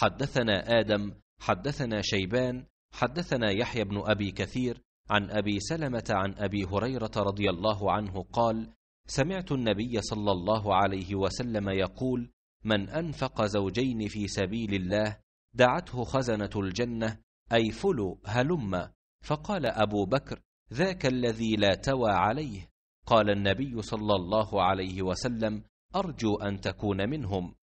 حدثنا آدم حدثنا شيبان حدثنا يحيى بن أبي كثير عن أبي سلمة عن أبي هريرة رضي الله عنه قال سمعت النبي صلى الله عليه وسلم يقول من أنفق زوجين في سبيل الله دعته خزنة الجنة أي فلو هلم فقال أبو بكر ذاك الذي لا توى عليه قال النبي صلى الله عليه وسلم أرجو أن تكون منهم